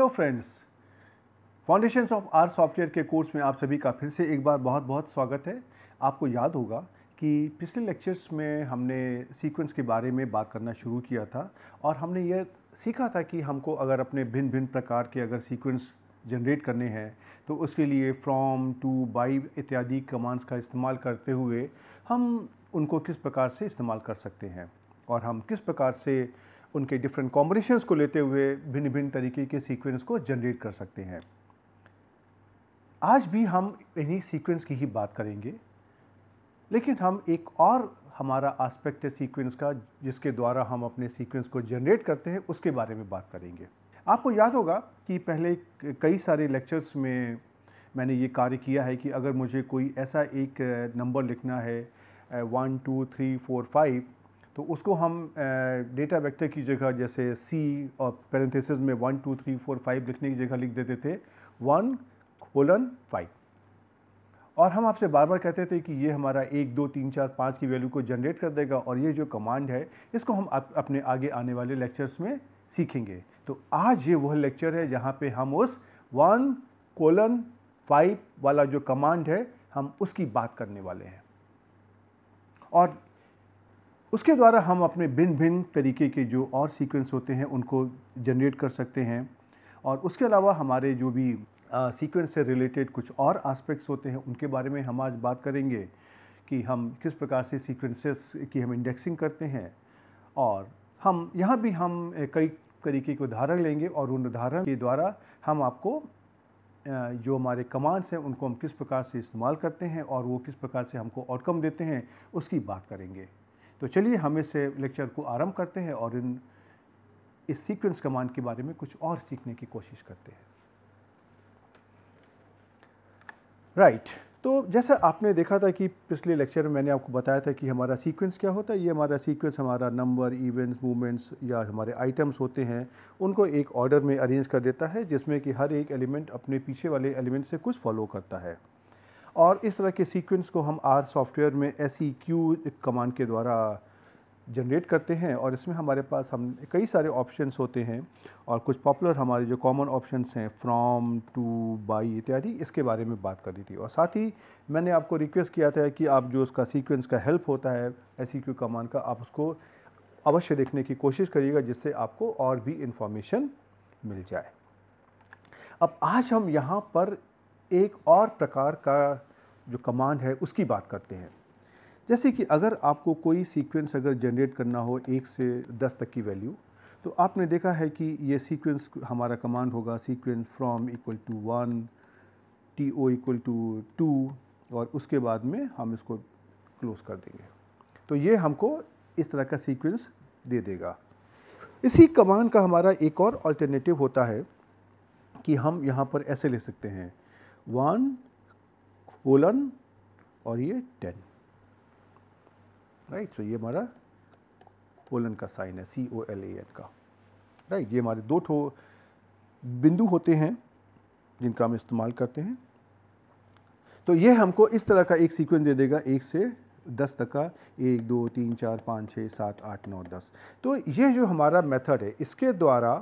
Hello friends foundations of R software के course में आप सभी का फिर से एक बार बहुत बहुत स्वागत है आपको याद होगा कि पिछले लेक्चर्स में हमने सीक्वेंस के बारे में बात करना शुरू किया था और हमने यह सीखा था कि हमको अगर अपने भिन्न भिन्न प्रकार के अगर सीक्वेंस जनरेट करने हैं तो उसके लिए फ्रॉम टू बाई इत्यादि कमांड्स का इस्तेमाल करते हुए हम उनको किस प्रकार से इस्तेमाल कर सकते हैं और हम किस प्रकार से उनके डिफरेंट कॉम्बिनेशंस को लेते हुए भिन्न भिन्न तरीके के सीक्वेंस को जनरेट कर सकते हैं आज भी हम इन्हीं सीक्वेंस की ही बात करेंगे लेकिन हम एक और हमारा आस्पेक्ट है सीक्वेंस का जिसके द्वारा हम अपने सीक्वेंस को जनरेट करते हैं उसके बारे में बात करेंगे आपको याद होगा कि पहले कई सारे लेक्चर्स में मैंने ये कार्य किया है कि अगर मुझे कोई ऐसा एक नंबर लिखना है one two three four five तो उसको हम डेटा वेक्टर की जगह जैसे सी और पैरेंथिस में one two three four five लिखने की जगह लिख देते थे वन कोलन फाइव और हम आपसे बार बार कहते थे कि ये हमारा एक दो तीन चार पाँच की वैल्यू को जनरेट कर देगा और ये जो कमांड है इसको हम अप, अपने आगे आने वाले लेक्चर्स में सीखेंगे तो आज ये वह लेक्चर है जहाँ पर हम उस वन कोलन फाइव वाला जो कमांड है हम उसकी बात करने वाले हैं और उसके द्वारा हम अपने भिन्न भिन्न तरीके के जो और सीक्वेंस होते हैं उनको जनरेट कर सकते हैं और उसके अलावा हमारे जो भी सीक्वेंस से रिलेटेड कुछ और आस्पेक्ट्स होते हैं उनके बारे में हम आज बात करेंगे कि हम किस प्रकार से सीक्वेंसेस की हम इंडेक्सिंग करते हैं और हम यहाँ भी हम कई तरीके के उदाहरण लेंगे और उन उदाहरण के द्वारा हम आपको जो हमारे कमांड्स हैं उनको हम किस प्रकार से इस्तेमाल करते हैं और वो किस प्रकार से हमको आउटकम देते हैं उसकी बात करेंगे तो चलिए हम इस लेक्चर को आरंभ करते हैं और इन इस सीक्वेंस कमांड के बारे में कुछ और सीखने की कोशिश करते हैं राइट right. तो जैसा आपने देखा था कि पिछले लेक्चर में मैंने आपको बताया था कि हमारा सीक्वेंस क्या होता है ये हमारा सीक्वेंस हमारा नंबर इवेंट्स मूवमेंट्स या हमारे आइटम्स होते हैं उनको एक ऑर्डर में अरेंज कर देता है जिसमें कि हर एक एलिमेंट अपने पीछे वाले एलिमेंट से कुछ फॉलो करता है और इस तरह के सीक्वेंस को हम आर सॉफ्टवेयर में एस कमांड e के द्वारा जनरेट करते हैं और इसमें हमारे पास हम कई सारे ऑप्शंस होते हैं और कुछ पॉपुलर हमारे जो कॉमन ऑप्शंस हैं फ्रॉम टू बाई इत्यादि इसके बारे में बात करनी थी और साथ ही मैंने आपको रिक्वेस्ट किया था कि आप जो उसका सीक्वेंस का हेल्प होता है एस कमांड e का आप उसको अवश्य देखने की कोशिश करिएगा जिससे आपको और भी इन्फॉर्मेशन मिल जाए अब आज हम यहाँ पर एक और प्रकार का जो कमांड है उसकी बात करते हैं जैसे कि अगर आपको कोई सीक्वेंस अगर जनरेट करना हो एक से दस तक की वैल्यू तो आपने देखा है कि ये सीक्वेंस हमारा कमांड होगा sequence from equal to one T O equal to two और उसके बाद में हम इसको क्लोज़ कर देंगे तो ये हमको इस तरह का सीक्वेंस दे देगा इसी कमांड का हमारा एक और अल्टरनेटिव होता है कि हम यहाँ पर ऐसे ले सकते हैं वन कोलन और ये टेन राइट सो ये हमारा कोलन का साइन है C O L A N का राइट right, ये हमारे दो ठो बिंदु होते हैं जिनका हम इस्तेमाल करते हैं तो ये हमको इस तरह का एक सीक्वेंस दे देगा एक से दस तक का एक दो तीन चार पाँच छः सात आठ नौ दस तो ये जो हमारा मेथड है इसके द्वारा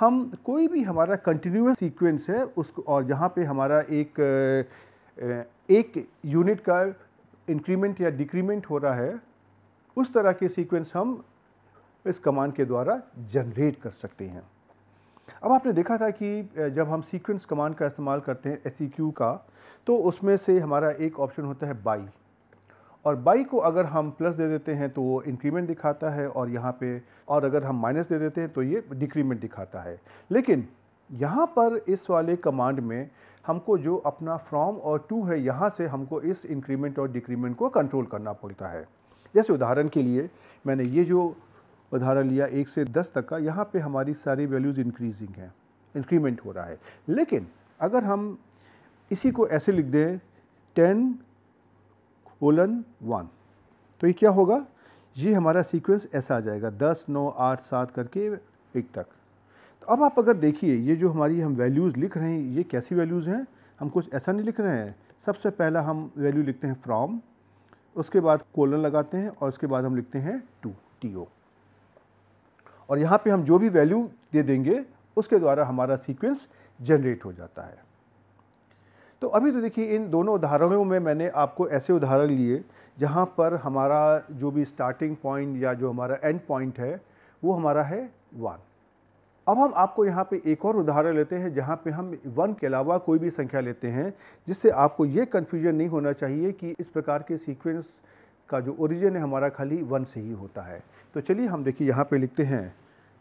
हम कोई भी हमारा कंटिन्यूस सीक्वेंस है उसको और जहाँ पे हमारा एक एक यूनिट का इंक्रीमेंट या डिक्रीमेंट हो रहा है उस तरह के सीक्वेंस हम इस कमांड के द्वारा जनरेट कर सकते हैं अब आपने देखा था कि जब हम सीक्वेंस कमांड का इस्तेमाल करते हैं एस e का तो उसमें से हमारा एक ऑप्शन होता है बाई और बाई को अगर हम प्लस दे देते हैं तो वो इंक्रीमेंट दिखाता है और यहाँ पे और अगर हम माइनस दे देते हैं तो ये डिक्रीमेंट दिखाता है लेकिन यहाँ पर इस वाले कमांड में हमको जो अपना फ्रॉम और टू है यहाँ से हमको इस इंक्रीमेंट और डिक्रीमेंट को कंट्रोल करना पड़ता है जैसे उदाहरण के लिए मैंने ये जो उदाहरण लिया एक से दस तक का यहाँ पर हमारी सारी वैल्यूज़ इंक्रीजिंग हैं इंक्रीमेंट हो रहा है लेकिन अगर हम इसी को ऐसे लिख दें टेन ओलन वन तो ये क्या होगा ये हमारा सीक्वेंस ऐसा आ जाएगा दस नौ आठ सात करके एक तक तो अब आप अगर देखिए ये जो हमारी हम वैल्यूज़ लिख रहे हैं ये कैसी वैल्यूज़ हैं हम कुछ ऐसा नहीं लिख रहे हैं सबसे पहला हम वैल्यू लिखते हैं फ्रॉम उसके बाद कोलन लगाते हैं और उसके बाद हम लिखते हैं टू टी ओ और यहाँ पे हम जो भी वैल्यू दे देंगे उसके द्वारा हमारा सीक्वेंस जनरेट हो जाता है तो अभी तो देखिए इन दोनों उदाहरणों में मैंने आपको ऐसे उदाहरण लिए जहाँ पर हमारा जो भी स्टार्टिंग पॉइंट या जो हमारा एंड पॉइंट है वो हमारा है वन अब हम आपको यहाँ पे एक और उदाहरण लेते हैं जहाँ पे हम वन के अलावा कोई भी संख्या लेते हैं जिससे आपको ये कन्फ्यूजन नहीं होना चाहिए कि इस प्रकार के सीक्वेंस का जो ओरिजिन है हमारा खाली वन से ही होता है तो चलिए हम देखिए यहाँ पे लिखते हैं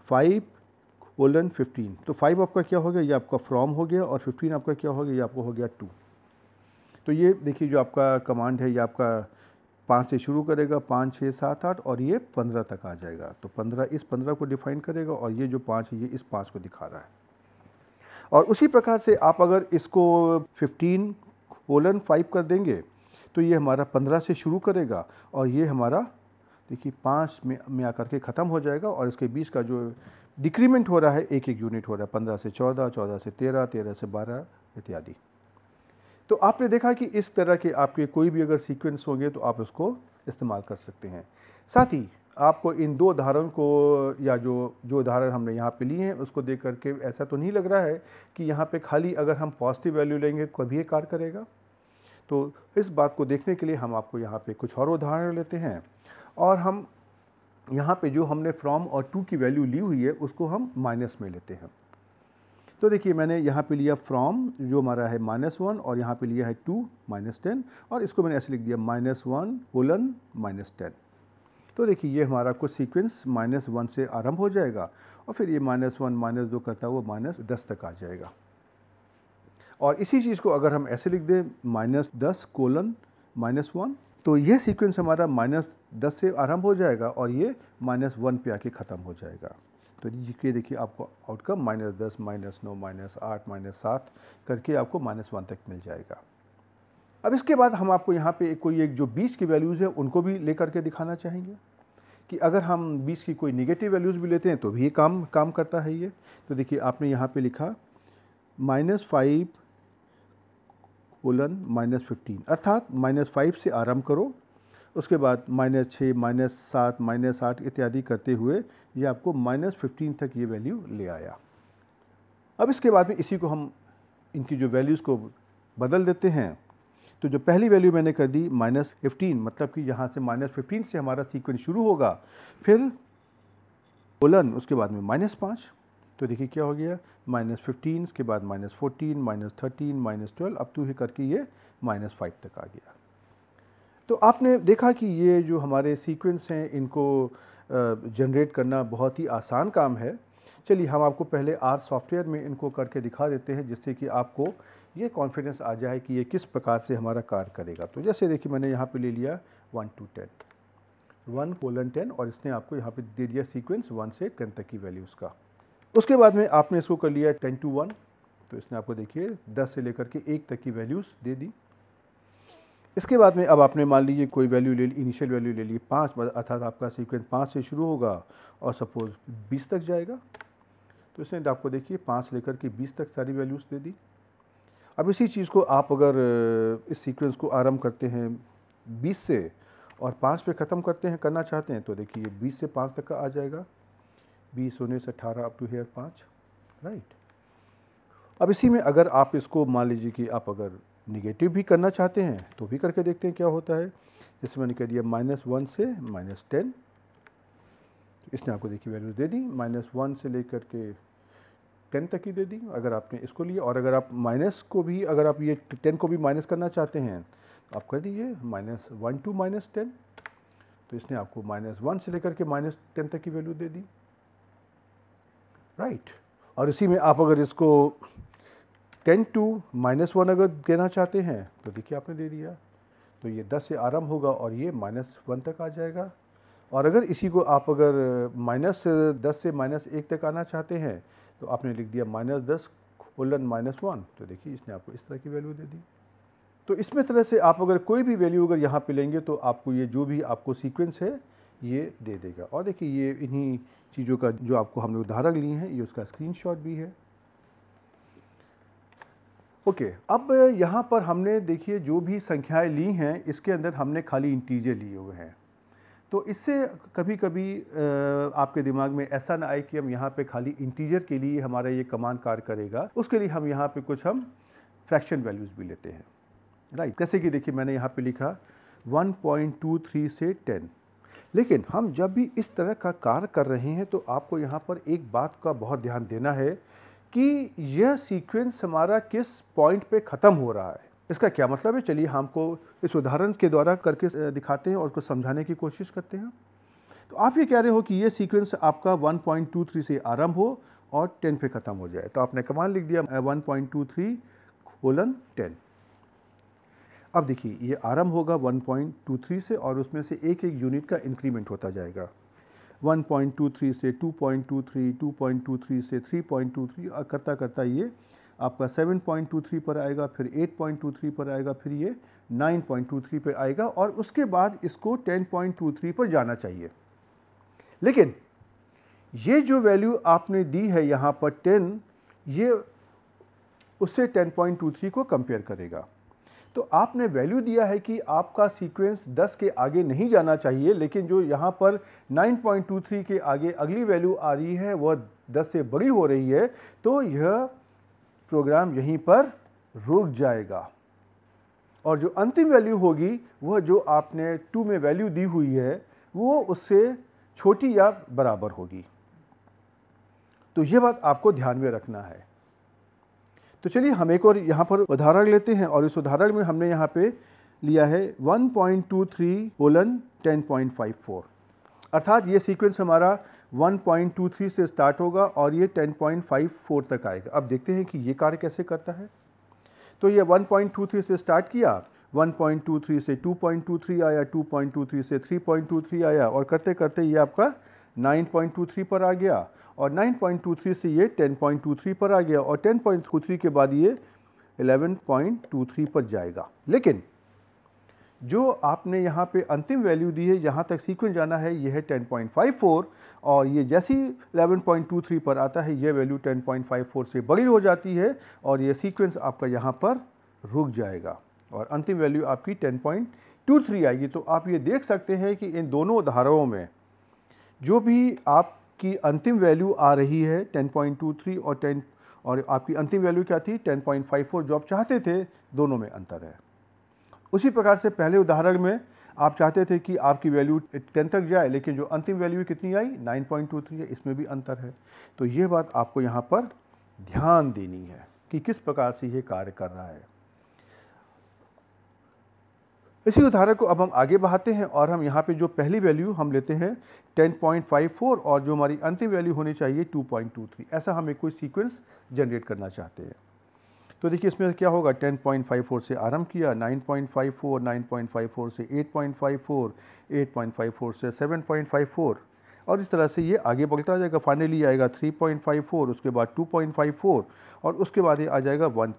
फाइव ओलन फिफ्टीन तो फाइव आपका क्या हो गया ये आपका फ्रॉम हो गया और फिफ्टीन आपका क्या हो गया ये आपको हो गया टू तो ये देखिए जो आपका कमांड है ये आपका पाँच से शुरू करेगा पाँच छः सात आठ और ये पंद्रह तक आ जाएगा तो पंद्रह इस पंद्रह को डिफ़ाइन करेगा और ये जो पाँच है ये इस पाँच को दिखा रहा है और उसी प्रकार से आप अगर इसको फिफ्टीन ओलन फाइव कर देंगे तो ये हमारा पंद्रह से शुरू करेगा और ये हमारा देखिए पाँच में में आकर के ख़त्म हो जाएगा और इसके बीच का जो डिक्रीमेंट हो रहा है एक एक यूनिट हो रहा है पंद्रह से चौदह चौदह से तेरह तेरह से बारह इत्यादि तो आपने देखा कि इस तरह के आपके कोई भी अगर सीक्वेंस होंगे तो आप उसको इस्तेमाल कर सकते हैं साथ ही आपको इन दो उदाहरण को या जो जो उदाहरण हमने यहाँ पे लिए हैं उसको देख करके ऐसा तो नहीं लग रहा है कि यहाँ पे खाली अगर हम पॉजिटिव वैल्यू लेंगे तो कभी ये कार्य करेगा तो इस बात को देखने के लिए हम आपको यहाँ पे कुछ और उदाहरण लेते हैं और हम यहाँ पे जो हमने फ्रॉम और टू की वैल्यू ली हुई है उसको हम माइनस में लेते हैं तो देखिए मैंने यहाँ पे लिया फ्रॉम जो हमारा है माइनस वन और यहाँ पे लिया है टू माइनस टेन और इसको मैंने ऐसे लिख दिया minus one colon minus ten तो देखिए ये हमारा कुछ सीक्वेंस माइनस वन से आरंभ हो जाएगा और फिर ये माइनस वन माइनस दो करता हुआ माइनस दस तक आ जाएगा और इसी चीज़ को अगर हम ऐसे लिख दें माइनस दस कोलन माइनस वन तो ये सीक्वेंस हमारा माइनस दस से आरंभ हो जाएगा और ये माइनस वन पे आके ख़त्म हो जाएगा तो ये देखिए आपको आउटकम माइनस दस माइनस नौ माइनस आठ माइनस सात करके आपको माइनस वन तक मिल जाएगा अब इसके बाद हम आपको यहाँ पे कोई एक जो बीच की वैल्यूज़ है उनको भी ले करके दिखाना चाहेंगे कि अगर हम बीच की कोई निगेटिव वैल्यूज़ भी लेते हैं तो भी ये काम काम करता है ये तो देखिए आपने यहाँ पर लिखा minus five colon minus fifteen अर्थात माइनस फाइव से आरंभ करो उसके बाद माइनस छः माइनस सात माइनस आठ इत्यादि करते हुए ये आपको माइनस फिफ्टीन तक ये वैल्यू ले आया अब इसके बाद में इसी को हम इनकी जो वैल्यूज़ को बदल देते हैं तो जो पहली वैल्यू मैंने कर दी माइनस फिफ्टीन मतलब कि यहाँ से माइनस फिफ्टीन से हमारा सीक्वेंस शुरू होगा फिर कोलन उसके बाद में माइनस पाँच तो देखिए क्या हो गया माइनस फिफ्टीन इसके बाद minus fourteen minus thirteen minus twelve अब टू ही करके ये माइनस फाइव तक आ गया तो आपने देखा कि ये जो हमारे सीक्वेंस हैं इनको जनरेट करना बहुत ही आसान काम है चलिए हम आपको पहले आर सॉफ्टवेयर में इनको करके दिखा देते हैं जिससे कि आपको ये कॉन्फिडेंस आ जाए कि ये किस प्रकार से हमारा कार्य करेगा तो जैसे देखिए मैंने यहाँ पे ले लिया one to ten one colon ten और इसने आपको यहाँ पे दे दिया सीक्वेंस वन से टेन तक की वैल्यूज़ का उसके बाद में आपने इसको कर लिया टेन टू वन तो इसने आपको देखिए दस से लेकर के एक तक की वैल्यूज़ दे दी इसके बाद में अब आपने मान लीजिए कोई वैल्यू ले ली इनिशियल वैल्यू ले ली पाँच अर्थात आपका सीक्वेंस पाँच से शुरू होगा और सपोज़ बीस तक जाएगा तो इसने तो आपको देखिए पाँच लेकर के बीस तक सारी वैल्यूज़ दे दी अब इसी चीज़ को आप अगर इस सीक्वेंस को आरम्भ करते हैं बीस से और पाँच पे ख़त्म करते हैं करना चाहते हैं तो देखिए बीस से पाँच तक का आ जाएगा बीस उन्नीस अट्ठारह अप टू हेयर पाँच राइट अब इसी में अगर आप इसको मान लीजिए कि आप अगर निगेटिव भी करना चाहते हैं तो भी करके देखते हैं क्या होता है जैसे मैंने कह दिया माइनस वन से माइनस टेन इसने आपको देखिए वैल्यूज दे दी माइनस वन से लेकर के टेन तक ही दे दी अगर आपने इसको लिया और अगर आप माइनस को भी अगर आप ये टेन को भी माइनस करना चाहते हैं तो आप कर दीजिए minus one to minus ten तो इसने आपको माइनस वन से लेकर के माइनस टेन तक की वैल्यू दे दी राइट और इसी में आप अगर इसको टेन टू माइनस वन अगर देना चाहते हैं तो देखिए आपने दे दिया तो ये दस से आरम्भ होगा और ये माइनस वन तक आ जाएगा और अगर इसी को आप अगर माइनस दस से माइनस एक तक आना चाहते हैं तो आपने लिख दिया माइनस दस कोलन माइनस वन तो देखिए इसने आपको इस तरह की वैल्यू दे दी तो इसमें तरह से आप अगर कोई भी वैल्यू अगर यहाँ पे लेंगे तो आपको ये जो भी आपको सीक्वेंस है ये दे देगा और देखिए ये इन्हीं चीज़ों का जो आपको हमने उदाहरण लिए हैं ये उसका स्क्रीनशॉट भी है ओके okay, अब यहाँ पर हमने देखिए जो भी संख्याएं ली हैं इसके अंदर हमने खाली इंटीजर लिए हुए हैं तो इससे कभी कभी आपके दिमाग में ऐसा ना आए कि हम यहाँ पे खाली इंटीजर के लिए हमारा ये कमान कार्य करेगा उसके लिए हम यहाँ पे कुछ हम फ्रैक्शन वैल्यूज़ भी लेते हैं राइट right. जैसे कि देखिए मैंने यहाँ पे लिखा 1.23 से टेन लेकिन हम जब भी इस तरह का कार्य कर रहे हैं तो आपको यहाँ पर एक बात का बहुत ध्यान देना है कि यह सीक्वेंस हमारा किस पॉइंट पे ख़त्म हो रहा है इसका क्या मतलब है चलिए हमको इस उदाहरण के द्वारा करके दिखाते हैं और उसको समझाने की कोशिश करते हैं तो आप ये कह रहे हो कि ये सीक्वेंस आपका 1.23 से आरंभ हो और 10 पे ख़त्म हो जाए तो आपने कमाल लिख दिया 1.23 कोलन टेन अब देखिए ये आरंभ होगा 1.23 से और उसमें से एक एक यूनिट का इंक्रीमेंट होता जाएगा 1.23 से 2.23, 2.23 से 3.23 और करता करता ये आपका 7.23 पर आएगा फिर 8.23 पर आएगा फिर ये 9.23 पर आएगा और उसके बाद इसको 10.23 पर जाना चाहिए लेकिन ये जो वैल्यू आपने दी है यहाँ पर 10 ये उससे 10.23 को कंपेयर करेगा तो आपने वैल्यू दिया है कि आपका सीक्वेंस 10 के आगे नहीं जाना चाहिए लेकिन जो यहाँ पर 9.23 के आगे अगली वैल्यू आ रही है वह 10 से बड़ी हो रही है तो यह प्रोग्राम यहीं पर रुक जाएगा और जो अंतिम वैल्यू होगी वह जो आपने टू में वैल्यू दी हुई है वो उससे छोटी या बराबर होगी तो यह बात आपको ध्यान में रखना है तो चलिए हम एक और यहाँ पर उदाहरण लेते हैं और इस उदाहरण में हमने यहाँ पे लिया है 1.23 point two three colon ten अर्थात ये सीक्वेंस हमारा 1.23 से स्टार्ट होगा और ये 10.54 तक आएगा अब देखते हैं कि ये कार्य कैसे करता है तो ये 1.23 से स्टार्ट किया 1.23 से 2.23 आया 2.23 से 3.23 आया और करते करते ये आपका 9.23 पर आ गया और 9.23 से ये 10.23 पर आ गया और 10.23 के बाद ये 11.23 पर जाएगा लेकिन जो आपने यहाँ पे अंतिम वैल्यू दी है यहाँ तक सीक्वेंस जाना है ये है 10.54 और ये जैसी 11.23 पर आता है ये वैल्यू 10.54 से बड़ी हो जाती है और ये सीक्वेंस आपका यहाँ पर रुक जाएगा और अंतिम वैल्यू आपकी 10.23 आएगी तो आप ये देख सकते हैं कि इन दोनों धाराओं में जो भी आप की अंतिम वैल्यू आ रही है 10.23 और 10 और आपकी अंतिम वैल्यू क्या थी 10.54 जो आप चाहते थे दोनों में अंतर है उसी प्रकार से पहले उदाहरण में आप चाहते थे कि आपकी वैल्यू टेन तक जाए लेकिन जो अंतिम वैल्यू कितनी आई 9.23 है इसमें भी अंतर है तो ये बात आपको यहाँ पर ध्यान देनी है कि किस प्रकार से ये कार्य कर रहा है इसी उदाहरण को अब हम आगे बढ़ाते हैं और हम यहाँ पे जो पहली वैल्यू हम लेते हैं 10.54 और जो हमारी अंतिम वैल्यू होनी चाहिए 2.23 ऐसा हम एक कोई सीक्वेंस जनरेट करना चाहते हैं तो देखिए इसमें क्या होगा 10.54 से आरंभ किया 9.54 9.54 से 8.54 8.54 से 7.54 और इस तरह से ये आगे बढ़ता जाएगा फाइनली आएगा थ्री उसके बाद टू और उसके बाद ये आ जाएगा वन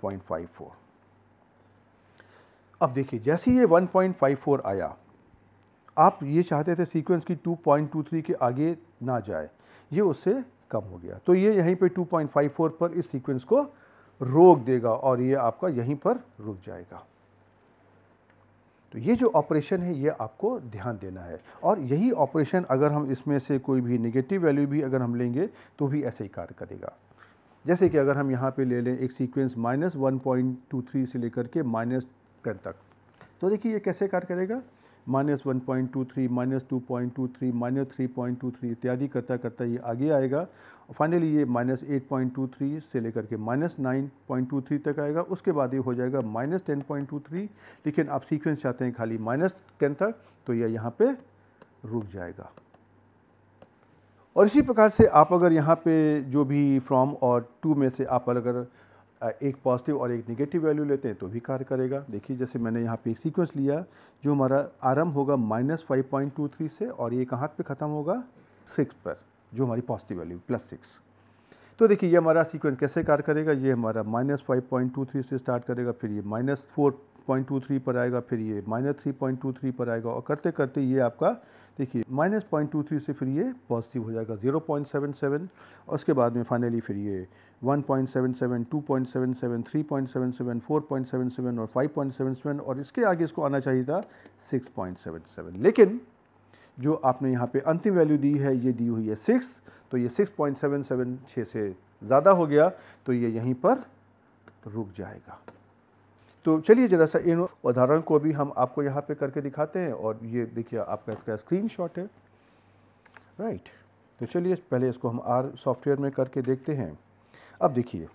अब देखिए जैसे ये 1.54 आया आप ये चाहते थे सीक्वेंस की 2.23 के आगे ना जाए ये उससे कम हो गया तो ये यहीं पे 2.54 पर इस सीक्वेंस को रोक देगा और ये आपका यहीं पर रुक जाएगा तो ये जो ऑपरेशन है ये आपको ध्यान देना है और यही ऑपरेशन अगर हम इसमें से कोई भी नेगेटिव वैल्यू भी अगर हम लेंगे तो भी ऐसे ही कार्य करेगा जैसे कि अगर हम यहाँ पे ले लें एक sequence minus one point two three से लेकर के माइनस टेन तक तो देखिए ये कैसे कार्य करेगा minus one point two three minus two point two three minus three point two three इत्यादि करता करता ये आगे आएगा और फाइनली ये minus eight point two three से लेकर के minus nine point two three तक आएगा उसके बाद ये हो जाएगा minus ten point two three लेकिन आप सीक्वेंस चाहते हैं खाली माइनस टेन तक तो यह यहाँ पर रुक जाएगा और इसी प्रकार से आप अगर यहाँ पे जो भी फ्रॉम और टू में से आप अगर एक पॉजिटिव और एक नेगेटिव वैल्यू लेते हैं तो भी कार्य करेगा देखिए जैसे मैंने यहाँ पे एक सीक्वेंस लिया जो हमारा आरंभ होगा minus five point two three से और ये कहाँ पे ख़त्म होगा सिक्स पर जो हमारी पॉजिटिव वैल्यू प्लस सिक्स तो देखिए ये हमारा सीक्वेंस कैसे कार्य करेगा ये हमारा minus five point two three से स्टार्ट करेगा फिर ये माइनस फोर 0.23 पर आएगा फिर ये minus three point two three पर आएगा और करते करते ये आपका देखिए माइनस पॉइंट टू थ्री से फिर ये पॉजिटिव हो जाएगा ज़ीरो पॉइंट सेवन सेवन और उसके बाद में फाइनली फिर ये one point seven seven two point seven seven three point seven seven four point seven seven और फाइव पॉइंट सेवन सेवन और इसके आगे इसको आना चाहिए था सिक्स पॉइंट सेवन सेवन लेकिन जो आपने यहाँ पे अंतिम वैल्यू दी है ये दी हुई है सिक्स तो ये सिक्स पॉइंट सेवन सेवन छः से ज़्यादा हो गया तो ये यहीं पर रुक जाएगा तो चलिए जरा सा इन उदाहरण को भी हम आपको यहाँ पे करके दिखाते हैं और ये देखिए आपका इसका स्क्रीन शॉट है राइट तो चलिए पहले इसको हम आर सॉफ्टवेयर में करके देखते हैं अब देखिए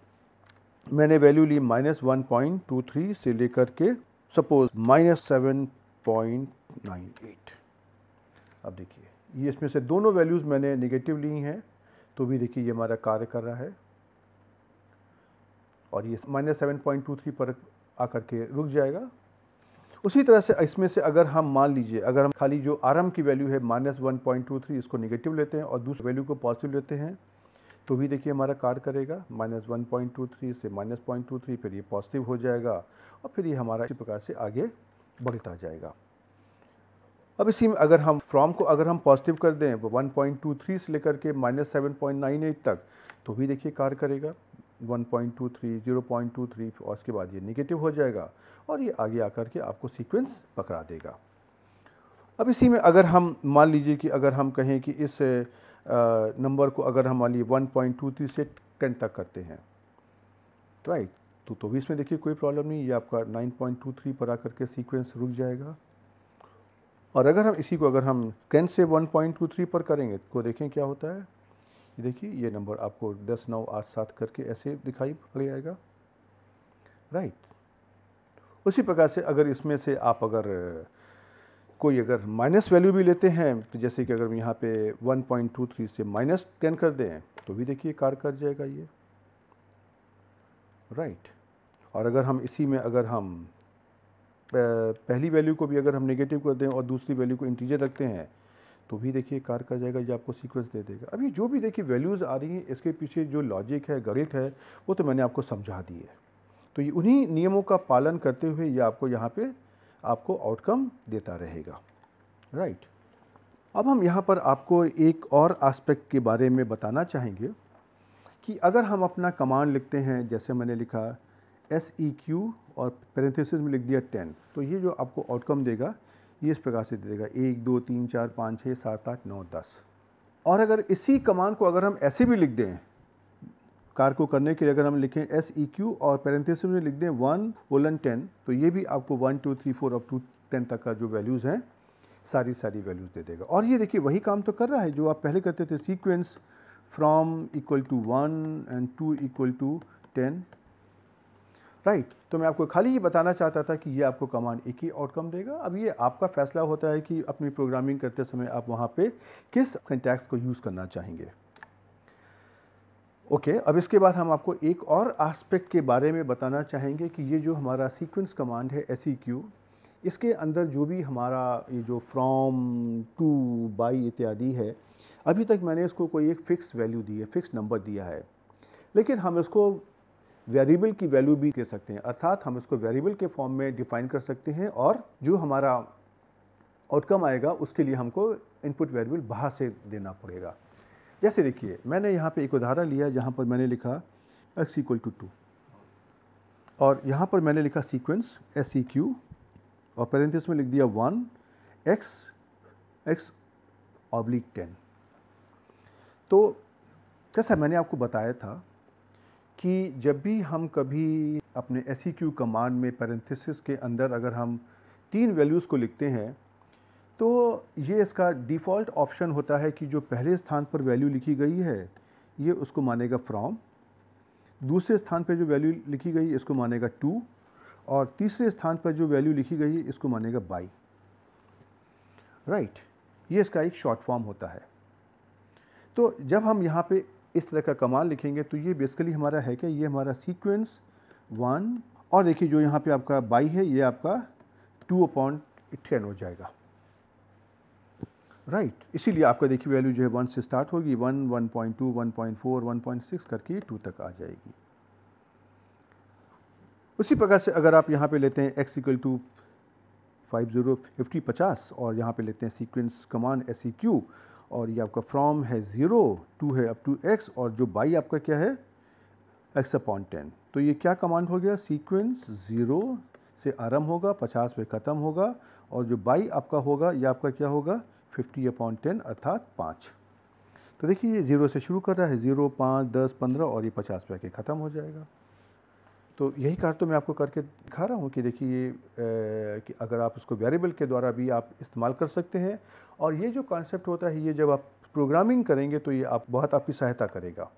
मैंने वैल्यू ली minus one point two three से लेकर के suppose minus seven point nine eight अब देखिए ये इसमें से दोनों वैल्यूज़ मैंने निगेटिव ली हैं तो भी देखिए ये हमारा कार्य कर रहा है और ये minus seven point two three पर आकर के रुक जाएगा उसी तरह से इसमें से अगर हम मान लीजिए अगर हम खाली जो आरम की वैल्यू है minus one point two three इसको निगेटिव लेते हैं और दूसरी वैल्यू को पॉजिटिव लेते हैं तो भी देखिए हमारा कार्य करेगा minus one point two three से माइनस पॉइंट टू थ्री फिर ये पॉजिटिव हो जाएगा और फिर ये हमारा इसी प्रकार से आगे बढ़ता जाएगा अब इसी में अगर हम फ्रॉम को अगर हम पॉजिटिव कर दें वन पॉइंट टू थ्री से लेकर के minus seven point nine eight तक तो भी देखिए कार्य करेगा 1.23 0.23 और उसके बाद ये निगेटिव हो जाएगा और ये आगे आकर के आपको सीक्वेंस पकड़ा देगा अब इसी में अगर हम मान लीजिए कि अगर हम कहें कि इस नंबर को अगर हम मान लीजिए वन से टेन तक करते हैं राइट तो तो भी इसमें देखिए कोई प्रॉब्लम नहीं ये आपका 9.23 पर आकर के सीक्वेंस रुक जाएगा और अगर हम इसी को अगर हम 10 से 1.23 पर करेंगे तो देखें क्या होता है ये देखिए ये नंबर आपको दस नौ आठ सात करके ऐसे दिखाई पड़ जाएगा राइट उसी प्रकार से अगर इसमें से आप अगर कोई अगर माइनस वैल्यू भी लेते हैं तो जैसे कि अगर यहाँ पे 1.23 से माइनस टेन कर दें तो भी देखिए कार्य कर जाएगा ये राइट और अगर हम इसी में अगर हम पहली वैल्यू को भी अगर हम नेगेटिव कर दें और दूसरी वैल्यू को इंटीजर रखते हैं तो भी देखिए कार कर जाएगा या आपको सीक्वेंस दे देगा अब ये जो भी देखिए वैल्यूज़ आ रही हैं इसके पीछे जो लॉजिक है गणित है वो तो मैंने आपको समझा दी है तो ये उन्हीं नियमों का पालन करते हुए ये आपको यहाँ पे आपको आउटकम देता रहेगा राइट अब हम यहाँ पर आपको एक और आस्पेक्ट के बारे में बताना चाहेंगे कि अगर हम अपना कमांड लिखते हैं जैसे मैंने लिखा एस ई क्यू और पेरेंथिस में लिख दिया टेन तो ये जो आपको आउटकम देगा ये इस प्रकार से दे देगा एक दो तीन चार पाँच छः सात आठ नौ दस और अगर इसी कमांड को अगर हम ऐसे भी लिख दें कार को करने के लिए अगर हम लिखें एस ई क्यू और पैरेंथेसिस में लिख दें वन ओलन टेन तो ये भी आपको one two three four up to ten तक का जो वैल्यूज़ हैं सारी सारी वैल्यूज़ दे देगा और ये देखिए वही काम तो कर रहा है जो आप पहले करते थे sequence from equal to one and to equal to ten right right. तो मैं आपको खाली ये बताना चाहता था कि ये आपको कमांड एक ही आउटकम देगा अब ये आपका फैसला होता है कि अपनी प्रोग्रामिंग करते समय आप वहाँ पे किस कंटैक्स को यूज़ करना चाहेंगे ओके okay, अब इसके बाद हम आपको एक और आस्पेक्ट के बारे में बताना चाहेंगे कि ये जो हमारा सीक्वेंस कमांड है एस इसके अंदर जो भी हमारा ये जो फ्रॉम टू बाई इत्यादि है अभी तक मैंने इसको कोई एक फ़िक्स वैल्यू दी है फ़िक्स नंबर दिया है लेकिन हम इसको वेरिएबल की वैल्यू भी दे सकते हैं अर्थात हम इसको वेरिएबल के फॉर्म में डिफाइन कर सकते हैं और जो हमारा आउटकम आएगा उसके लिए हमको इनपुट वेरिएबल बाहर से देना पड़ेगा जैसे देखिए मैंने यहाँ पे एक उदाहरण लिया जहाँ पर मैंने लिखा एक्स इक्वल टू टू और यहाँ पर मैंने लिखा सीक्वेंस एस सी क्यू और पेरेंथिस में लिख दिया one X X oblique ten तो जैसा मैंने आपको बताया था कि जब भी हम कभी अपने एस कमांड e में पैरेंथिस के अंदर अगर हम तीन वैल्यूज़ को लिखते हैं तो ये इसका डिफ़ॉल्ट ऑप्शन होता है कि जो पहले स्थान पर वैल्यू लिखी गई है ये उसको मानेगा फ्रॉम दूसरे स्थान पर जो वैल्यू लिखी गई इसको मानेगा टू और तीसरे स्थान पर जो वैल्यू लिखी गई है इसको मानेगा बाई राइट right. ये इसका एक शॉर्ट फॉर्म होता है तो जब हम यहाँ पे इस तरह का कमाल लिखेंगे तो ये बेसिकली हमारा है क्या ये हमारा सीक्वेंस वन और देखिए जो यहाँ पे आपका बाई है ये आपका टू अपॉइंट टेन हो जाएगा राइट right. इसीलिए आपका देखिए वैल्यू जो है वन से स्टार्ट होगी one one point two one point four one point six करके टू तक आ जाएगी उसी प्रकार से अगर आप यहाँ पे लेते हैं X equal to five zero fifty पचास और यहाँ पे लेते हैं sequence command S C Q और ये आपका फ्रॉम है ज़ीरो टू है अप टू एक्स और जो बाई आपका क्या है एक्स अपॉन टेन तो ये क्या कमांड हो गया सीक्वेंस ज़ीरो से आरम्भ होगा पचास पे ख़त्म होगा और जो बाई आपका होगा ये आपका क्या होगा फिफ्टी अपॉन टेन अर्थात पाँच तो देखिए ये ज़ीरो से शुरू कर रहा है ज़ीरो पाँच दस पंद्रह और ये पचास पे आके ख़त्म हो जाएगा तो यही कार्य तो मैं आपको करके दिखा रहा हूँ कि देखिए ये कि अगर आप उसको वेरिएबल के द्वारा भी आप इस्तेमाल कर सकते हैं और ये जो कॉन्सेप्ट होता है ये जब आप प्रोग्रामिंग करेंगे तो ये आप बहुत आपकी सहायता करेगा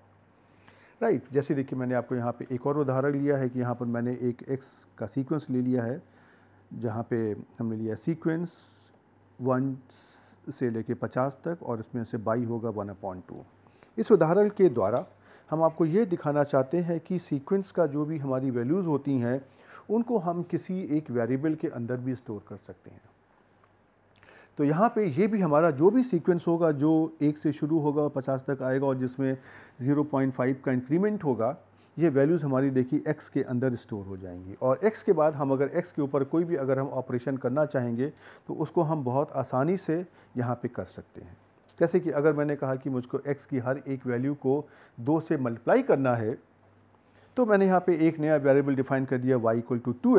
राइट जैसे देखिए मैंने आपको यहाँ पे एक और उदाहरण लिया है कि यहाँ पर मैंने एक एक्स का सीक्वेंस ले लिया है जहाँ पे हमने लिया सीक्वेंस वन से लेके पचास तक और इसमें से बाई होगा वन अपॉइंट टू इस उदाहरण के द्वारा हम आपको ये दिखाना चाहते हैं कि सीक्वेंस का जो भी हमारी वैल्यूज़ होती हैं उनको हम किसी एक वेरिएबल के अंदर भी स्टोर कर सकते हैं तो यहाँ पे ये भी हमारा जो भी सीक्वेंस होगा जो एक से शुरू होगा पचास तक आएगा और जिसमें 0.5 का इंक्रीमेंट होगा ये वैल्यूज़ हमारी देखिए एक्स के अंदर स्टोर हो जाएंगी और एक्स के बाद हम अगर एक्स के ऊपर कोई भी अगर हम ऑपरेशन करना चाहेंगे तो उसको हम बहुत आसानी से यहाँ पे कर सकते हैं जैसे कि अगर मैंने कहा कि मुझको x की हर एक वैल्यू को दो से मल्टीप्लाई करना है तो मैंने यहाँ पे एक नया वेरिएबल डिफाइन कर दिया y इक्वल टू टू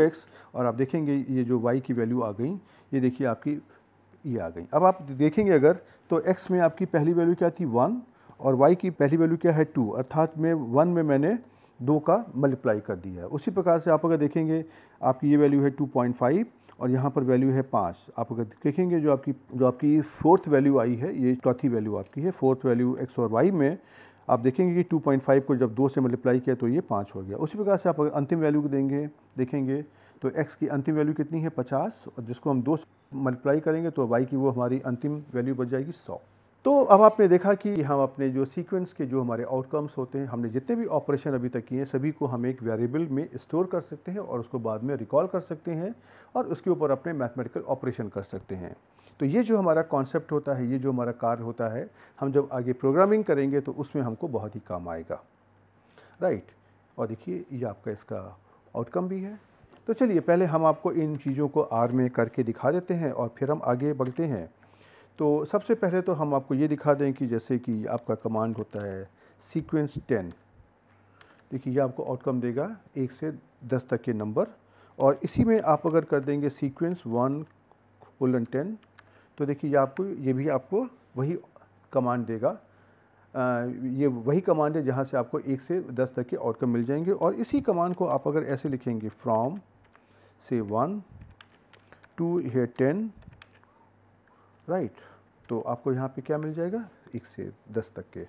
और आप देखेंगे ये जो y की वैल्यू आ गई ये देखिए आपकी ये आ गई अब आप देखेंगे अगर तो x में आपकी पहली वैल्यू क्या थी वन और y की पहली वैल्यू क्या है टू अर्थात में वन में मैंने दो का मल्टीप्लाई कर दिया है उसी प्रकार से आप अगर देखेंगे आपकी ये वैल्यू है टू पॉइंट फाइव और यहाँ पर वैल्यू है पाँच आप अगर देखेंगे जो आपकी जो आपकी फोर्थ वैल्यू आई है ये चौथी वैल्यू आपकी है फोर्थ वैल्यू एक्स और वाई में आप देखेंगे कि 2.5 को जब दो से मल्टीप्लाई किया तो ये पाँच हो गया उसी प्रकार से आप अंतिम वैल्यू को देंगे देखेंगे तो x की अंतिम वैल्यू कितनी है 50 और जिसको हम दो मल्टीप्लाई करेंगे तो y की वो हमारी अंतिम वैल्यू बच जाएगी 100 तो अब आपने देखा कि हम अपने जो सीक्वेंस के जो हमारे आउटकम्स होते हैं हमने जितने भी ऑपरेशन अभी तक किए हैं सभी को हम एक वेरिएबल में स्टोर कर सकते हैं और उसको बाद में रिकॉल कर सकते हैं और उसके ऊपर अपने मैथमेटिकल ऑपरेशन कर सकते हैं तो ये जो हमारा कॉन्सेप्ट होता है ये जो हमारा कार्य होता है हम जब आगे प्रोग्रामिंग करेंगे तो उसमें हमको बहुत ही काम आएगा राइट और देखिए ये आपका इसका आउटकम भी है तो चलिए पहले हम आपको इन चीज़ों को आर में करके दिखा देते हैं और फिर हम आगे बढ़ते हैं तो सबसे पहले तो हम आपको ये दिखा दें कि जैसे कि आपका कमांड होता है सीक्वेंस टेन देखिए ये आपको आउटकम देगा एक से दस तक के नंबर और इसी में आप अगर कर देंगे सीक्वेंस वन कोलन टेन तो देखिए ये आपको ये भी आपको वही कमांड देगा आ, ये वही कमांड है जहाँ से आपको एक से दस तक के आउटकम मिल जाएंगे और इसी कमांड को आप अगर ऐसे लिखेंगे फ्रॉम से वन टू हे टेन राइट तो आपको यहाँ पे क्या मिल जाएगा एक से दस तक के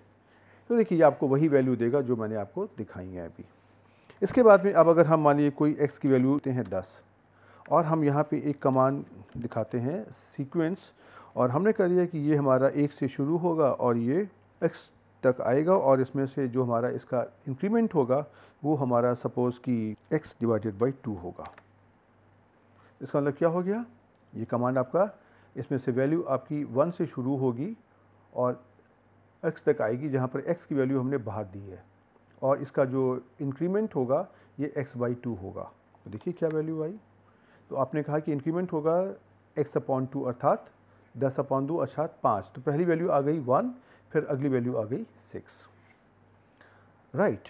तो देखिए आपको वही वैल्यू देगा जो मैंने आपको दिखाई है अभी इसके बाद में अब अगर हम मानिए कोई एक्स की वैल्यू देते हैं दस और हम यहाँ पे एक कमान दिखाते हैं सीक्वेंस और हमने कह दिया कि ये हमारा एक से शुरू होगा और ये एक्स तक आएगा और इसमें से जो हमारा इसका इंक्रीमेंट होगा वो हमारा सपोज़ कि एक्स डिवाइडेड बाई टू होगा इसका मतलब क्या हो गया ये कमांड आपका इसमें से वैल्यू आपकी वन से शुरू होगी और एक्स तक आएगी जहाँ पर एक्स की वैल्यू हमने बाहर दी है और इसका जो इंक्रीमेंट होगा ये एक्स बाई टू होगा तो देखिए क्या वैल्यू आई तो आपने कहा कि इंक्रीमेंट होगा एक्स अपॉन टू अर्थात दस अपॉन दो अर्थात पाँच तो पहली वैल्यू आ गई वन फिर अगली वैल्यू आ गई सिक्स राइट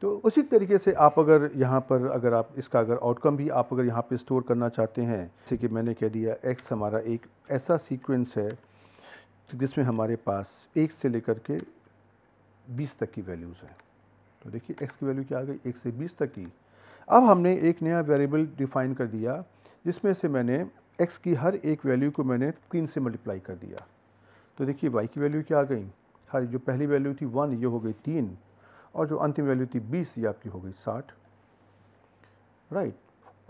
तो उसी तरीके से आप अगर यहाँ पर अगर आप इसका अगर आउटकम भी आप अगर यहाँ पे स्टोर करना चाहते हैं जैसे कि मैंने कह दिया एक्स हमारा एक ऐसा सीक्वेंस है जिसमें हमारे पास एक से लेकर के बीस तक की वैल्यूज़ हैं तो देखिए एक्स की वैल्यू क्या आ गई एक से बीस तक की अब हमने एक नया वेरिएबल डिफ़ाइन कर दिया जिसमें से मैंने एक्स की हर एक वैल्यू को मैंने तीन से मल्टीप्लाई कर दिया तो देखिए वाई की वैल्यू क्या आ गई हर जो पहली वैल्यू थी वन ये हो गई तीन और जो अंतिम वैल्यू थी बीस ये आपकी हो गई साठ राइट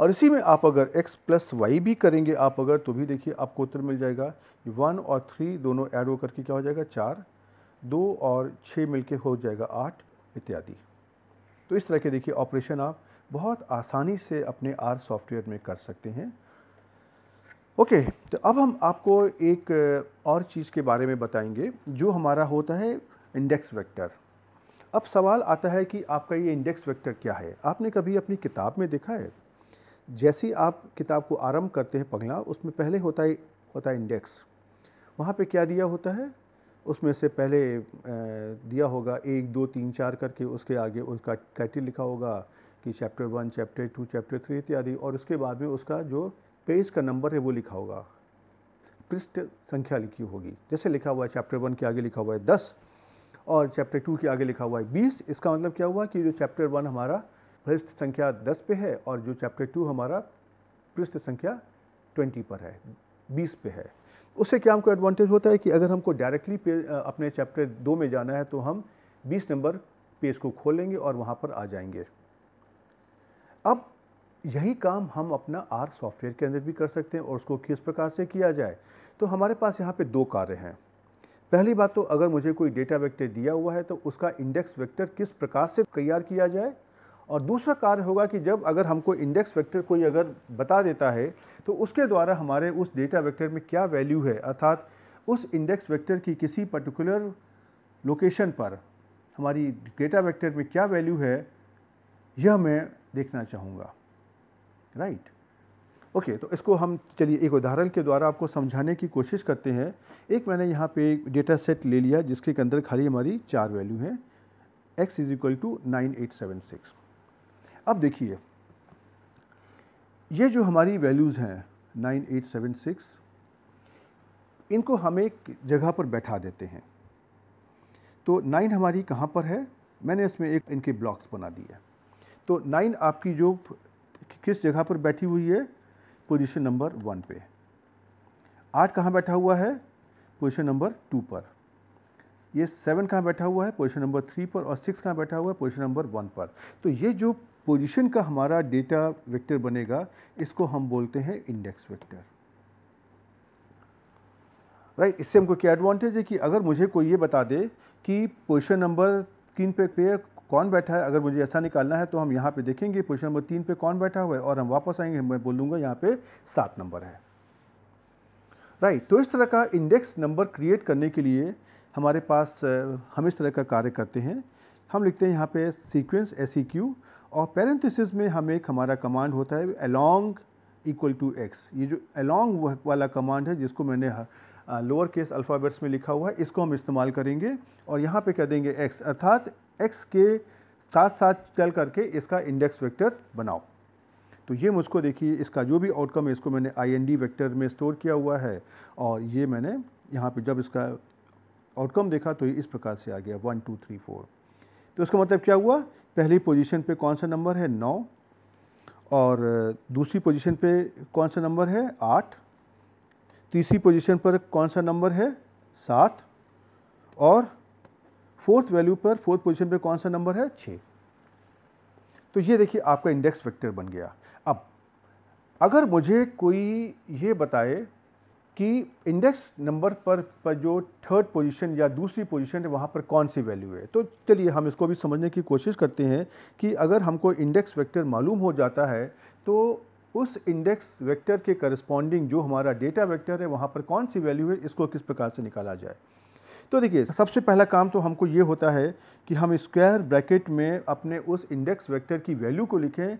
और इसी में आप अगर x प्लस वाई भी करेंगे आप अगर तो भी देखिए आपको उत्तर मिल जाएगा वन और थ्री दोनों ऐड होकर के क्या हो जाएगा चार दो और छः मिलके हो जाएगा आठ इत्यादि तो इस तरह के देखिए ऑपरेशन आप बहुत आसानी से अपने आर सॉफ्टवेयर में कर सकते हैं ओके तो अब हम आपको एक और चीज़ के बारे में बताएंगे जो हमारा होता है इंडेक्स वेक्टर अब सवाल आता है कि आपका ये इंडेक्स वेक्टर क्या है आपने कभी अपनी किताब में देखा है जैसे आप किताब को आरंभ करते हैं पगला उसमें पहले होता है होता है इंडेक्स वहाँ पे क्या दिया होता है उसमें से पहले दिया होगा एक दो तीन चार करके उसके आगे उसका टाइटल लिखा होगा कि chapter one chapter two chapter three इत्यादि और उसके बाद में उसका जो पेज का नंबर है वो लिखा होगा पृष्ठ संख्या लिखी होगी जैसे लिखा हुआ है चैप्टर वन के आगे लिखा हुआ है दस और चैप्टर टू के आगे लिखा हुआ है बीस इसका मतलब क्या हुआ कि जो चैप्टर वन हमारा पृष्ठ संख्या दस पे है और जो चैप्टर टू हमारा पृष्ठ संख्या ट्वेंटी पर है बीस पे है उससे क्या हमको एडवांटेज होता है कि अगर हमको डायरेक्टली अपने चैप्टर दो में जाना है तो हम बीस नंबर पेज को खोलेंगे और वहाँ पर आ जाएंगे अब यही काम हम अपना आर सॉफ्टवेयर के अंदर भी कर सकते हैं और उसको किस प्रकार से किया जाए तो हमारे पास यहाँ पे दो कार्य हैं पहली बात तो अगर मुझे कोई डेटा वेक्टर दिया हुआ है तो उसका इंडेक्स वेक्टर किस प्रकार से तैयार किया जाए और दूसरा कार्य होगा कि जब अगर हमको इंडेक्स वेक्टर कोई अगर बता देता है तो उसके द्वारा हमारे उस डेटा वेक्टर में क्या वैल्यू है अर्थात उस इंडेक्स वेक्टर की किसी पर्टिकुलर लोकेशन पर हमारी डेटा वेक्टर में क्या वैल्यू है यह मैं देखना चाहूँगा राइट right? ओके तो इसको हम चलिए एक उदाहरण के द्वारा आपको समझाने की कोशिश करते हैं एक मैंने यहाँ पे एक डेटा सेट ले लिया जिसके अंदर खाली हमारी चार वैल्यू हैं x is equal to nine eight seven six अब देखिए ये जो हमारी वैल्यूज़ हैं नाइन एट सेवन सिक्स इनको हम एक जगह पर बैठा देते हैं तो नाइन हमारी कहाँ पर है मैंने इसमें एक इनके ब्लॉक्स बना दिए तो नाइन आपकी जो किस जगह पर बैठी हुई है पोजीशन नंबर वन पे आठ कहाँ बैठा हुआ है पोजीशन नंबर टू पर ये सेवन कहाँ बैठा हुआ है पोजीशन नंबर थ्री पर और सिक्स कहाँ बैठा हुआ है पोजीशन नंबर वन पर तो ये जो पोजीशन का हमारा डेटा वेक्टर बनेगा इसको हम बोलते हैं इंडेक्स वेक्टर राइट right, इससे हमको क्या एडवांटेज है कि अगर मुझे कोई ये बता दे कि पोजीशन नंबर किन पे पे कौन बैठा है अगर मुझे ऐसा निकालना है तो हम यहाँ पे देखेंगे पोजिशन नंबर तीन पे कौन बैठा हुआ है और हम वापस आएंगे मैं बोलूँगा यहाँ पे सात नंबर है राइट right, तो इस तरह का इंडेक्स नंबर क्रिएट करने के लिए हमारे पास हम इस तरह का कार्य करते हैं हम लिखते हैं यहाँ पे सीक्वेंस एस e और पैरेंथिस में हम एक हमारा कमांड होता है अलॉन्ग इक्वल टू एक्स ये जो अलॉन्ग वाला कमांड है जिसको मैंने लोअर केस अल्फ़ाबेट्स में लिखा हुआ है इसको हम इस्तेमाल करेंगे और यहाँ पे कह देंगे एक्स अर्थात एक्स के साथ साथ चल करके इसका इंडेक्स वेक्टर बनाओ तो ये मुझको देखिए इसका जो भी आउटकम है इसको मैंने आई एन डी वैक्टर में स्टोर किया हुआ है और ये मैंने यहाँ पे जब इसका आउटकम देखा तो ये इस प्रकार से आ गया वन टू थ्री फोर तो इसका मतलब क्या हुआ पहली पोजीशन पे कौन सा नंबर है नौ और दूसरी पोजीशन पे कौन सा नंबर है आठ तीसरी पोजीशन पर कौन सा नंबर है सात और फोर्थ वैल्यू पर फोर्थ पोजीशन पर कौन सा नंबर है छः तो ये देखिए आपका इंडेक्स वेक्टर बन गया अब अगर मुझे कोई ये बताए कि इंडेक्स नंबर पर पर जो थर्ड पोजीशन या दूसरी पोजीशन है वहाँ पर कौन सी वैल्यू है तो चलिए हम इसको भी समझने की कोशिश करते हैं कि अगर हमको इंडेक्स वेक्टर मालूम हो जाता है तो उस इंडेक्स वेक्टर के करस्पॉन्डिंग जो हमारा डेटा वेक्टर है वहाँ पर कौन सी वैल्यू है इसको किस प्रकार से निकाला जाए तो देखिए सबसे पहला काम तो हमको ये होता है कि हम स्क्वायर ब्रैकेट में अपने उस इंडेक्स वेक्टर की वैल्यू को लिखें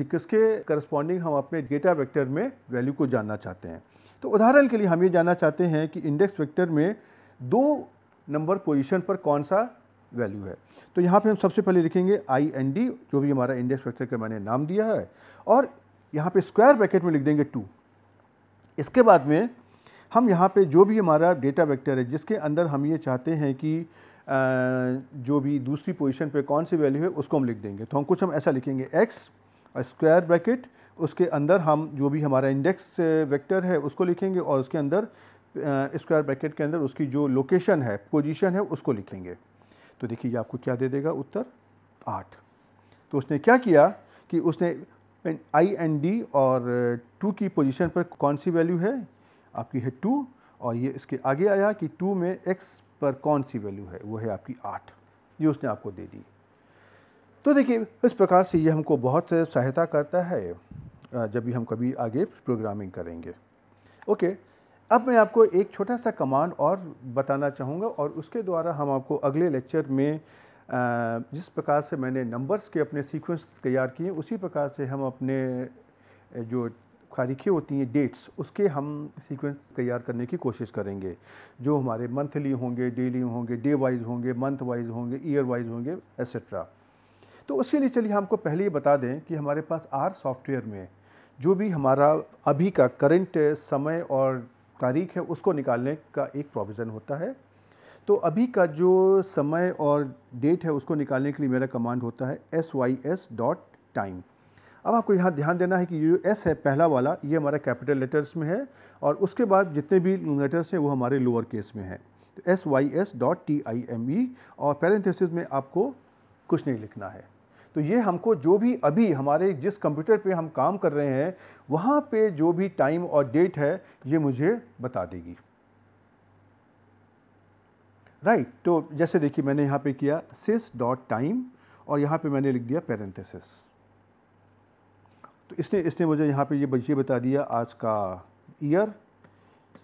जिसके करस्पॉन्डिंग हम अपने डेटा वेक्टर में वैल्यू को जानना चाहते हैं तो उदाहरण के लिए हम ये जानना चाहते हैं कि इंडेक्स वेक्टर में दो नंबर पोजीशन पर कौन सा वैल्यू है तो यहाँ पे हम सबसे पहले लिखेंगे आई एन डी जो भी हमारा इंडेक्स वेक्टर का मैंने नाम दिया है और यहाँ पे स्क्वायर ब्रैकेट में लिख देंगे टू इसके बाद में हम यहाँ पे जो भी हमारा डेटा वेक्टर है जिसके अंदर हम ये चाहते हैं कि जो भी दूसरी पोजीशन पे कौन सी वैल्यू है उसको हम लिख देंगे तो हम कुछ हम ऐसा लिखेंगे एक्स स्क्वायर ब्रैकेट उसके अंदर हम जो भी हमारा इंडेक्स वेक्टर है उसको लिखेंगे और उसके अंदर स्क्वायर ब्रैकेट के अंदर उसकी जो लोकेशन है पोजीशन है उसको लिखेंगे तो देखिए आपको क्या दे देगा उत्तर आठ तो उसने क्या किया कि उसने आई एंड डी और टू की पोजीशन पर कौन सी वैल्यू है आपकी है टू और ये इसके आगे आया कि टू में एक्स पर कौन सी वैल्यू है वो है आपकी आठ ये उसने आपको दे दी तो देखिए इस प्रकार से ये हमको बहुत सहायता करता है जब भी हम कभी आगे प्रोग्रामिंग करेंगे ओके अब मैं आपको एक छोटा सा कमांड और बताना चाहूँगा और उसके द्वारा हम आपको अगले लेक्चर में जिस प्रकार से मैंने नंबर्स के अपने सीक्वेंस तैयार किए उसी प्रकार से हम अपने जो तारीखें होती हैं डेट्स उसके हम सीक्वेंस तैयार करने की कोशिश करेंगे जो हमारे मंथली होंगे डेली होंगे डे वाइज होंगे मंथ वाइज होंगे ईयर वाइज होंगे एसेट्रा तो उसके लिए चलिए हमको पहले ये बता दें कि हमारे पास आर सॉफ्टवेयर में जो भी हमारा अभी का करंट समय और तारीख है उसको निकालने का एक प्रोविज़न होता है तो अभी का जो समय और डेट है उसको निकालने के लिए मेरा कमांड होता है S Y S dot time अब आपको यहाँ ध्यान देना है कि जो एस है पहला वाला ये हमारा कैपिटल लेटर्स में है और उसके बाद जितने भी लेटर्स हैं वो हमारे लोअर केस में है तो S Y S dot T I M E और पैरेंथेसिस में आपको कुछ नहीं लिखना है तो ये हमको जो भी अभी हमारे जिस कंप्यूटर पे हम काम कर रहे हैं वहाँ पे जो भी टाइम और डेट है ये मुझे बता देगी राइट right, तो जैसे देखिए मैंने यहाँ पे किया सिस डॉट टाइम और यहाँ पे मैंने लिख दिया पैरेंथेसिस तो इसने इसने मुझे यहाँ पे ये ये बता दिया आज का ईयर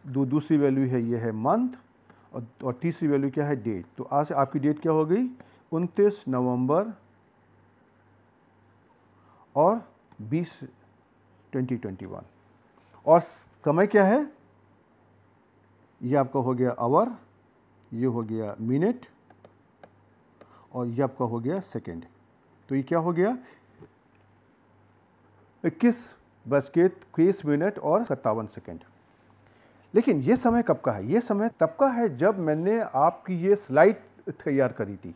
दू, दूसरी वैल्यू है ये है मंथ और, और तीसरी वैल्यू क्या है डेट तो आज आपकी डेट क्या हो गई उनतीस नवंबर और बीस ट्वेंटी ट्वेंटी वन और समय क्या है ये आपका हो गया आवर ये हो गया मिनट और ये आपका हो गया सेकेंड तो ये क्या हो गया इक्कीस बज के इक्कीस मिनट और सत्तावन सेकेंड लेकिन ये समय कब का है ये समय तब का है जब मैंने आपकी ये स्लाइड तैयार करी थी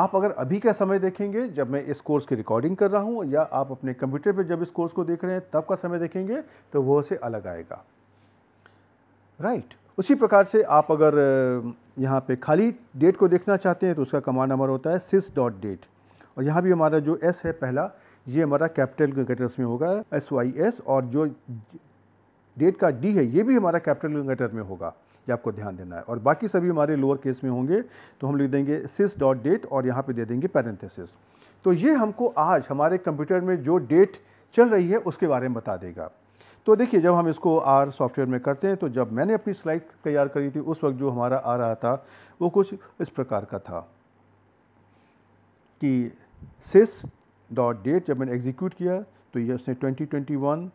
आप अगर अभी का समय देखेंगे जब मैं इस कोर्स की रिकॉर्डिंग कर रहा हूँ या आप अपने कंप्यूटर पर जब इस कोर्स को देख रहे हैं तब का समय देखेंगे तो वह से अलग आएगा राइट right. उसी प्रकार से आप अगर यहाँ पे खाली डेट को देखना चाहते हैं तो उसका कमांड नंबर होता है सिस डॉट डेट और यहाँ भी हमारा जो एस है पहला ये हमारा कैपिटल कैटर्स में होगा एस वाई एस और जो डेट का डी है ये भी हमारा कैपिटल कैटर में होगा ये आपको ध्यान देना है और बाकी सभी हमारे लोअर केस में होंगे तो हम लिख देंगे सिस डॉट डेट और यहाँ पे दे देंगे पैरेंथेसिस तो ये हमको आज हमारे कंप्यूटर में जो डेट चल रही है उसके बारे में बता देगा तो देखिए जब हम इसको आर सॉफ्टवेयर में करते हैं तो जब मैंने अपनी स्लाइड तैयार करी थी उस वक्त जो हमारा आ रहा था वो कुछ इस प्रकार का था कि सिस डॉट डेट जब मैंने एग्जीक्यूट किया तो ये उसने twenty twenty one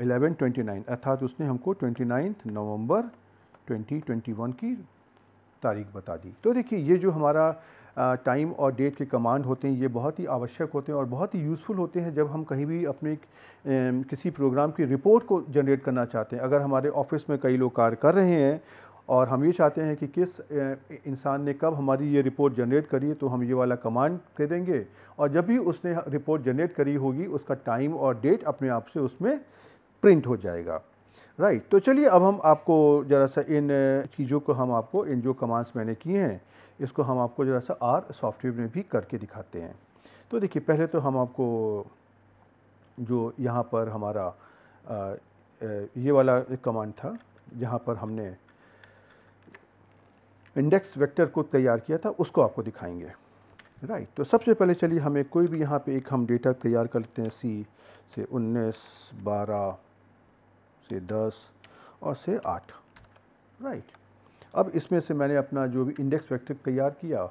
eleven twenty nine अर्थात उसने हमको twenty ninth November twenty twenty one की तारीख बता दी तो देखिए ये जो हमारा टाइम और डेट के कमांड होते हैं ये बहुत ही आवश्यक होते हैं और बहुत ही यूज़फुल होते हैं जब हम कहीं भी अपने किसी प्रोग्राम की रिपोर्ट को जनरेट करना चाहते हैं अगर हमारे ऑफिस में कई लोग कार्य कर रहे हैं और हम ये चाहते हैं कि किस इंसान ने कब हमारी ये रिपोर्ट जनरेट करी तो हम ये वाला कमांड दे देंगे और जब भी उसने रिपोर्ट जनरेट करी होगी उसका टाइम और डेट अपने आप से उसमें प्रिंट हो जाएगा राइट तो चलिए अब हम आपको ज़रा सा इन चीज़ों को हम आपको इन जो कमांड्स मैंने किए हैं इसको हम आपको ज़रा सा आर सॉफ्टवेयर में भी करके दिखाते हैं तो देखिए पहले तो हम आपको जो यहाँ पर हमारा ये वाला कमांड था जहाँ पर हमने इंडेक्स वेक्टर को तैयार किया था उसको आपको दिखाएंगे राइट तो सबसे पहले चलिए हमें कोई भी यहाँ पे एक हम डेटा तैयार कर लेते हैं सी से 19, 12 से 10 और से 8 राइट अब इसमें से मैंने अपना जो भी इंडेक्स वेक्टर तैयार किया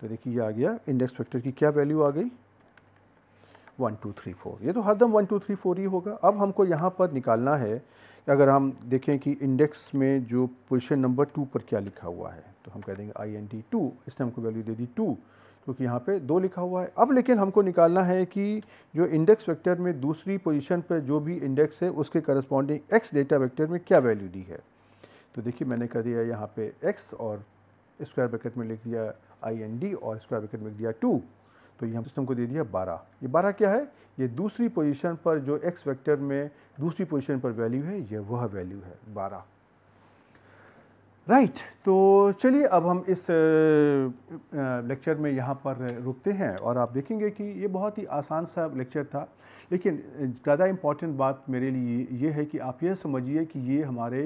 तो देखिए ये आ गया इंडेक्स वेक्टर की क्या वैल्यू आ गई वन टू थ्री फोर ये तो हरदम वन टू थ्री फोर ही होगा अब हमको यहाँ पर निकालना है अगर हम देखें कि इंडेक्स में जो पोजीशन नंबर टू पर क्या लिखा हुआ है तो हम कह देंगे आई एन टी टू इसने हमको वैल्यू दे दी टू क्योंकि यहाँ पे दो लिखा हुआ है अब लेकिन हमको निकालना है कि जो इंडेक्स वेक्टर में दूसरी पोजीशन पर जो भी इंडेक्स है उसके करस्पॉन्डिंग एक्स डेटा वेक्टर में क्या वैल्यू दी है तो देखिए मैंने कह दिया यहाँ पे एक्स और स्क्वायर ब्रैकेट में लिख दिया आई एन डी और स्क्वायर ब्रैकेट में लिख दिया टू तो ये हम सिस्टम को दे दिया बारह ये बारह क्या है ये दूसरी पोजीशन पर जो एक्स वेक्टर में दूसरी पोजीशन पर वैल्यू है ये वह वैल्यू है बारह राइट right, तो चलिए अब हम इस लेक्चर में यहाँ पर रुकते हैं और आप देखेंगे कि ये बहुत ही आसान सा लेक्चर था लेकिन ज़्यादा इम्पॉर्टेंट बात मेरे लिए ये है कि आप ये समझिए कि ये हमारे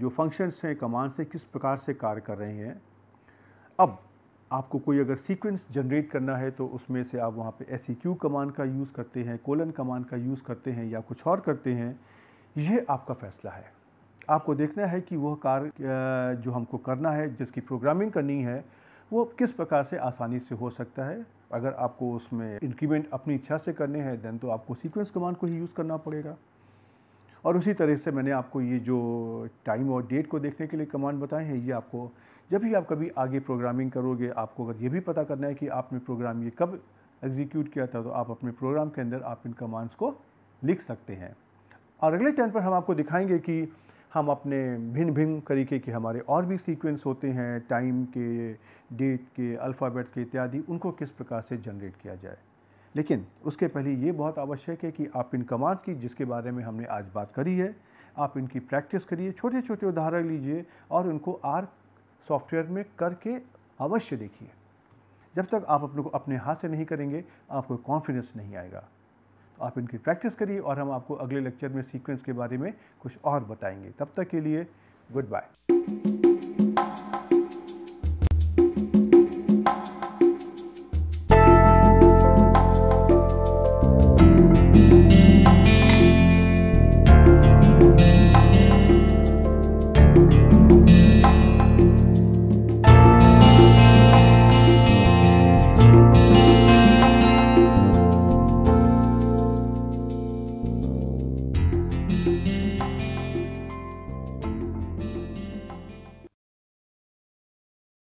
जो फंक्शंस हैं कमांड्स हैं किस प्रकार से कार्य कर रहे हैं अब आपको कोई अगर सीक्वेंस जनरेट करना है तो उसमें से आप वहाँ पे एस कमांड e का यूज़ करते हैं कोलन कमांड का यूज़ करते हैं या कुछ और करते हैं यह आपका फ़ैसला है आपको देखना है कि वह कार्य जो हमको करना है जिसकी प्रोग्रामिंग करनी है वो किस प्रकार से आसानी से हो सकता है अगर आपको उसमें इंक्रीमेंट अपनी इच्छा से करने हैं देन तो आपको सीक्वेंस कमांड को ही यूज़ करना पड़ेगा और उसी तरह से मैंने आपको ये जो टाइम और डेट को देखने के लिए कमांड बताए हैं ये आपको जब भी आप कभी आगे प्रोग्रामिंग करोगे आपको अगर ये भी पता करना है कि आपने प्रोग्राम ये कब एग्जीक्यूट किया था तो आप अपने प्रोग्राम के अंदर आप इन कमांड्स को लिख सकते हैं और अगले टाइम पर हम आपको दिखाएंगे कि हम अपने भिन्न भिन्न तरीके के हमारे और भी सीक्वेंस होते हैं टाइम के डेट के अल्फ़ाबेट के इत्यादि उनको किस प्रकार से जनरेट किया जाए लेकिन उसके पहले ये बहुत आवश्यक है कि आप इन कमांड्स की जिसके बारे में हमने आज बात करी है आप इनकी प्रैक्टिस करिए छोटे छोटे उदाहरण लीजिए और उनको आर सॉफ्टवेयर में करके अवश्य देखिए जब तक आप अपने को अपने हाथ से नहीं करेंगे आपको कॉन्फिडेंस नहीं आएगा तो आप इनकी प्रैक्टिस करिए और हम आपको अगले लेक्चर में सीक्वेंस के बारे में कुछ और बताएंगे तब तक के लिए गुड बाय